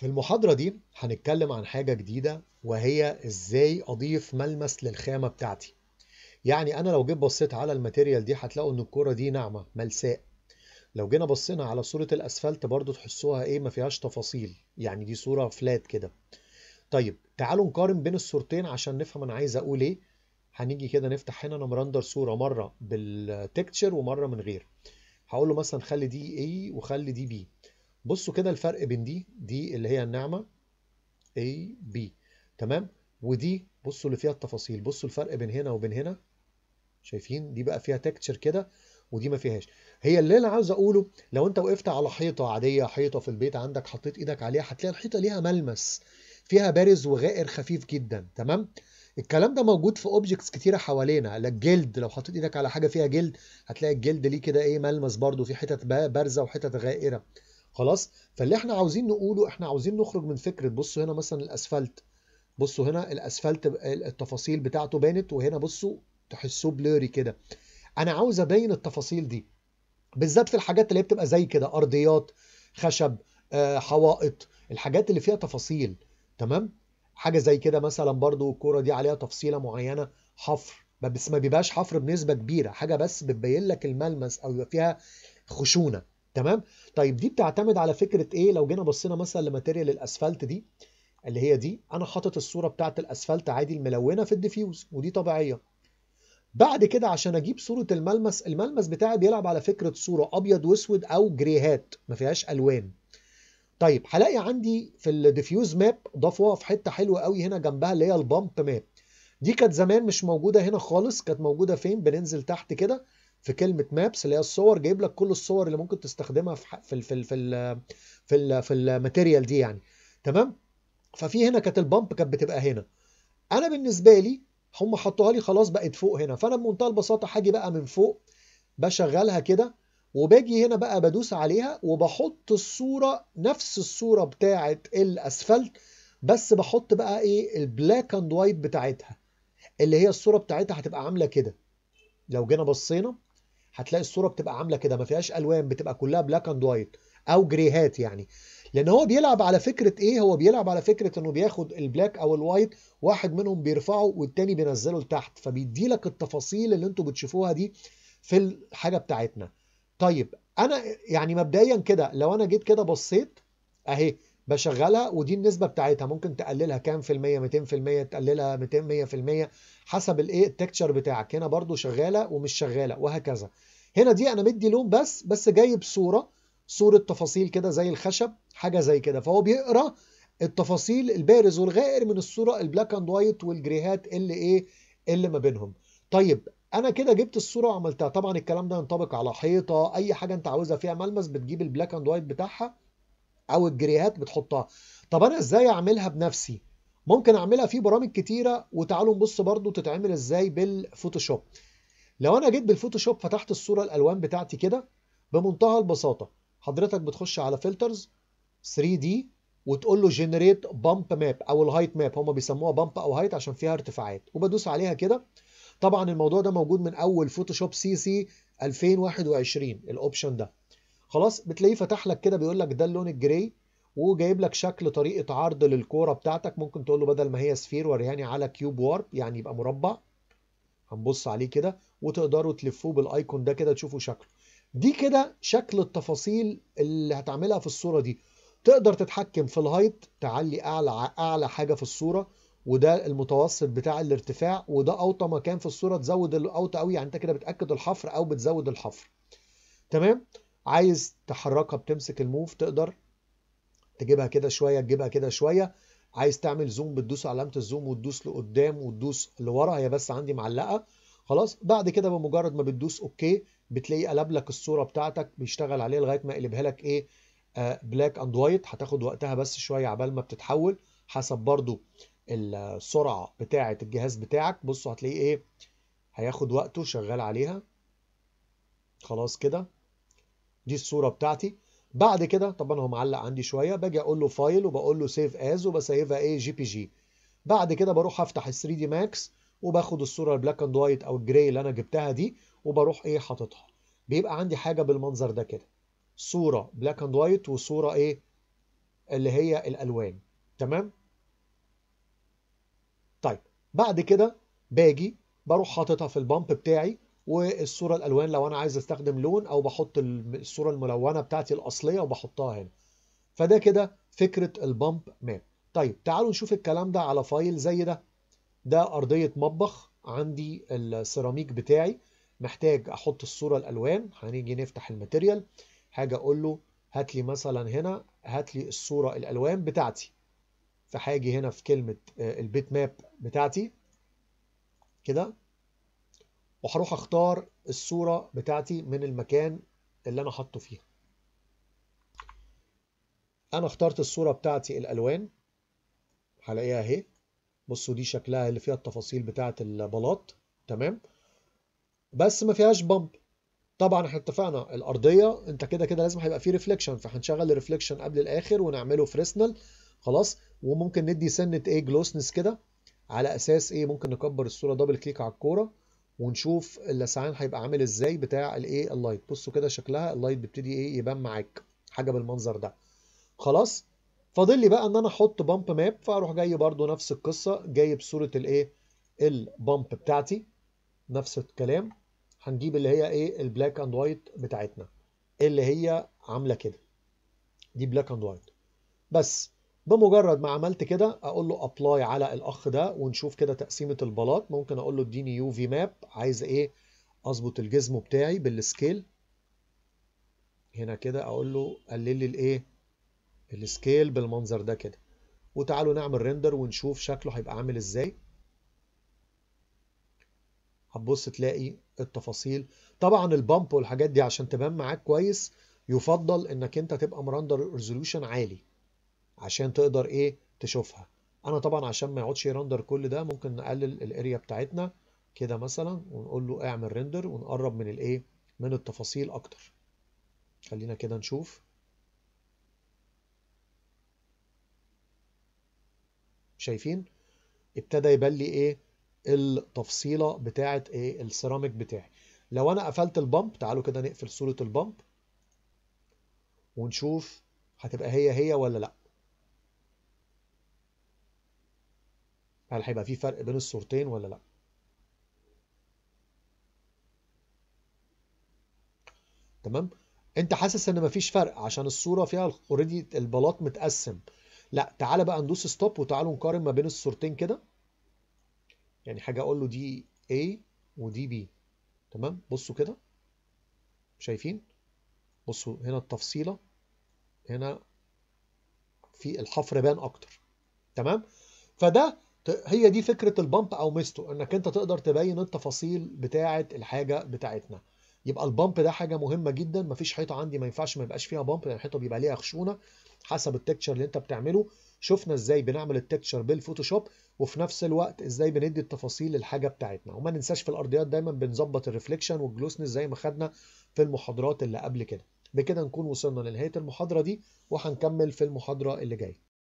في المحاضرة دي هنتكلم عن حاجة جديدة وهي ازاي اضيف ملمس للخامة بتاعتي يعني انا لو جيت بصيت على الماتيريال دي هتلاقوا ان الكرة دي ناعمة ملساء لو جينا بصينا على صورة الاسفلت برضو تحسوها ايه ما فيهاش تفاصيل يعني دي صورة فلات كده طيب تعالوا نقارن بين الصورتين عشان نفهم انا عايز اقول ايه هنيجي كده نفتح هنا انا مرندر صورة مرة بالتكتشر ومرة من غير هقول له مثلا خلي دي اي وخلي دي بي بصوا كده الفرق بين دي دي اللي هي النعمه A B تمام ودي بصوا اللي فيها التفاصيل بصوا الفرق بين هنا وبين هنا شايفين دي بقى فيها تكتشر كده ودي ما فيهاش هي اللي انا عاوز اقوله لو انت وقفت على حيطه عاديه حيطه في البيت عندك حطيت ايدك عليها هتلاقي الحيطه ليها ملمس فيها بارز وغائر خفيف جدا تمام الكلام ده موجود في اوبجكتس كتيره حوالينا الجلد لو حطيت ايدك على حاجه فيها جلد هتلاقي الجلد ليه كده ايه ملمس برده في حتت بارزه وحتت غائره خلاص فاللي احنا عاوزين نقوله احنا عاوزين نخرج من فكره بصوا هنا مثلا الاسفلت بصوا هنا الاسفلت التفاصيل بتاعته بانت وهنا بصوا تحسوه بلوري كده انا عاوز ابين التفاصيل دي بالذات في الحاجات اللي هي بتبقى زي كده ارضيات خشب آه، حوائط الحاجات اللي فيها تفاصيل تمام حاجه زي كده مثلا برضو الكوره دي عليها تفصيله معينه حفر بس ما بيبقاش حفر بنسبه كبيره حاجه بس بتبين لك الملمس او يبقى فيها خشونه تمام طيب دي بتعتمد على فكره ايه لو جينا بصينا مثلا لماتيريال الاسفلت دي اللي هي دي انا حاطط الصوره بتاعه الاسفلت عادي الملونه في الديفيوز ودي طبيعيه بعد كده عشان اجيب صوره الملمس الملمس بتاعي بيلعب على فكره صوره ابيض واسود او جريهات ما فيهاش الوان طيب هلاقي عندي في الديفيوز ماب ضافوها في حته حلوه قوي هنا جنبها اللي هي البامب ماب دي كانت زمان مش موجوده هنا خالص كانت موجوده فين بننزل تحت كده في كلمه مابس اللي هي الصور جايب لك كل الصور اللي ممكن تستخدمها في في في في في, في الماتيريال دي يعني تمام ففي هنا كانت البامب كانت بتبقى هنا انا بالنسبه لي هم حطوها لي خلاص بقت فوق هنا فانا بمنتهى البساطه هاجي بقى من فوق بشغلها كده وباجي هنا بقى بدوس عليها وبحط الصوره نفس الصوره بتاعه الاسفلت بس بحط بقى ايه البلاك اند وايت بتاعتها اللي هي الصوره بتاعتها هتبقى عامله كده لو جينا بصينا هتلاقي الصوره بتبقى عامله كده ما فيهاش الوان بتبقى كلها بلاك اند وايت او جريهات يعني لان هو بيلعب على فكره ايه هو بيلعب على فكره انه بياخد البلاك او الوايت واحد منهم بيرفعه والتاني بينزله لتحت فبيدي لك التفاصيل اللي انتوا بتشوفوها دي في الحاجه بتاعتنا طيب انا يعني مبدئيا كده لو انا جيت كده بصيت اهي بشغلها ودي النسبه بتاعتها ممكن تقللها كام في الميه 200 في الميه تقللها 200 100 في الميه حسب الايه التكتشر بتاعك هنا برضو شغاله ومش شغاله وهكذا هنا دي انا مدي لون بس بس جايب صوره صوره تفاصيل كده زي الخشب حاجه زي كده فهو بيقرا التفاصيل البارز والغائر من الصوره البلاك اند وايت والجريهات اللي ايه اللي ما بينهم طيب انا كده جبت الصوره وعملتها طبعا الكلام ده ينطبق على حيطه اي حاجه انت عاوزها فيها ملمس بتجيب البلاك اند وايت بتاعها او الجريهات بتحطها طب انا ازاي اعملها بنفسي ممكن اعملها في برامج كتيره وتعالوا نبص برضو تتعمل ازاي بالفوتوشوب لو انا جيت بالفوتوشوب فتحت الصوره الالوان بتاعتي كده بمنتهى البساطه حضرتك بتخش على فلترز 3 دي وتقول له جنريت بامب ماب او الهايت ماب هم بيسموها بامب او هايت عشان فيها ارتفاعات وبدوس عليها كده طبعا الموضوع ده موجود من اول فوتوشوب سي سي 2021 الاوبشن ده خلاص بتلاقيه فتح لك كده بيقول لك ده اللون الجراي وجايب لك شكل طريقه عرض للكوره بتاعتك ممكن تقول له بدل ما هي سفير ورياني على كيوب وارب يعني يبقى مربع هنبص عليه كده وتقدروا تلفوه بالايكون ده كده تشوفوا شكله دي كده شكل التفاصيل اللي هتعملها في الصوره دي تقدر تتحكم في الهايت تعلي اعلى اعلى حاجه في الصوره وده المتوسط بتاع الارتفاع وده اوطى مكان في الصوره تزود الاوطى قوي يعني انت كده بتاكد الحفر او بتزود الحفر تمام عايز تحركها بتمسك الموف تقدر تجيبها كده شويه تجيبها كده شويه عايز تعمل زوم بتدوس علامه الزوم وتدوس لقدام وتدوس لورا هي بس عندي معلقه خلاص بعد كده بمجرد ما بتدوس اوكي بتلاقيه قلب لك الصوره بتاعتك بيشتغل عليها لغايه ما يقلبها لك ايه بلاك اند وايت هتاخد وقتها بس شويه عبال ما بتتحول حسب برضو السرعه بتاعه الجهاز بتاعك بصوا هتلاقيه ايه هياخد وقته شغال عليها خلاص كده دي الصورة بتاعتي بعد كده طبعا هو معلق عندي شوية باجي اقول له فايل وبقول له سيف از وبسيفها ايه جي بي جي بعد كده بروح افتح ال 3 دي ماكس وباخد الصورة البلاك اند وايت او الجراي اللي انا جبتها دي وبروح ايه حاططها بيبقى عندي حاجة بالمنظر ده كده صورة بلاك اند وايت وصورة ايه اللي هي الالوان تمام طيب بعد كده باجي بروح حاططها في البامب بتاعي والصوره الالوان لو انا عايز استخدم لون او بحط الصوره الملونه بتاعتي الاصليه وبحطها هنا فده كده فكره البامب ماب طيب تعالوا نشوف الكلام ده على فايل زي ده ده ارضيه مطبخ عندي السيراميك بتاعي محتاج احط الصوره الالوان هنيجي نفتح الماتيريال حاجه اقول له هات لي مثلا هنا هات لي الصوره الالوان بتاعتي فهاجي هنا في كلمه آه، البيت ماب بتاعتي كده وهروح اختار الصورة بتاعتي من المكان اللي انا حاطه فيها انا اخترت الصورة بتاعتي الالوان هلاقيها اهي بصوا دي شكلها اللي فيها التفاصيل بتاعت البلاط تمام بس ما فيهاش بامب طبعا احنا اتفقنا الارضيه انت كده كده لازم هيبقى فيه ريفليكشن فهنشغل الريفليكشن قبل الاخر ونعمله فريسنال خلاص وممكن ندي سنه ايه جلوسنس كده على اساس ايه ممكن نكبر الصوره دبل كليك على الكوره ونشوف اللسعان هيبقى عامل ازاي بتاع الايه اللايت بصوا كده شكلها اللايت بيبتدي ايه يبان معاك حاجه بالمنظر ده خلاص فاضل لي بقى ان انا احط بامب ماب فاروح جاي برده نفس القصه جايب صوره الايه البامب بتاعتي نفس الكلام هنجيب اللي هي ايه البلاك اند وايت بتاعتنا اللي هي عامله كده دي بلاك اند وايت بس بمجرد ما عملت كده اقول له ابلاي على الاخ ده ونشوف كده تقسيمه البلاط ممكن اقول له اديني يو في ماب عايز ايه اظبط الجزم بتاعي بالسكيل هنا كده اقول له قلل لي الايه السكيل بالمنظر ده كده وتعالوا نعمل ريندر ونشوف شكله هيبقى عامل ازاي هتبص تلاقي التفاصيل طبعا البامب والحاجات دي عشان تبان معاك كويس يفضل انك انت تبقى مرندر ريزولوشن عالي عشان تقدر ايه تشوفها انا طبعا عشان ما يقعدش يرندر كل ده ممكن نقلل الاريا بتاعتنا كده مثلا ونقول له اعمل ريندر ونقرب من الايه من التفاصيل اكتر خلينا كده نشوف شايفين ابتدى يبان لي ايه التفصيله بتاعه ايه السيراميك بتاعي لو انا قفلت البامب تعالوا كده نقفل صوره البامب ونشوف هتبقى هي هي ولا لا هل هيبقى في فرق بين الصورتين ولا لا تمام انت حاسس ان مفيش فرق عشان الصوره فيها اوريدي البلاط متقسم لا تعالى بقى ندوس ستوب وتعالوا نقارن ما بين الصورتين كده يعني حاجه اقول له دي A ودي B تمام بصوا كده شايفين بصوا هنا التفصيله هنا في الحفر بان اكتر تمام فده هي دي فكره البامب او ميزته انك انت تقدر تبين التفاصيل بتاعه الحاجه بتاعتنا يبقى البامب ده حاجه مهمه جدا مفيش حيطه عندي ما ينفعش ما يبقاش فيها بامب لان الحيطه بيبقى ليها خشونه حسب التكتشر اللي انت بتعمله شفنا ازاي بنعمل التكتشر بالفوتوشوب وفي نفس الوقت ازاي بندي التفاصيل للحاجه بتاعتنا وما ننساش في الارضيات دايما بنظبط الريفليكشن والجلوسنس زي ما خدنا في المحاضرات اللي قبل كده بكده نكون وصلنا لنهايه المحاضره دي وهنكمل في المحاضره اللي جايه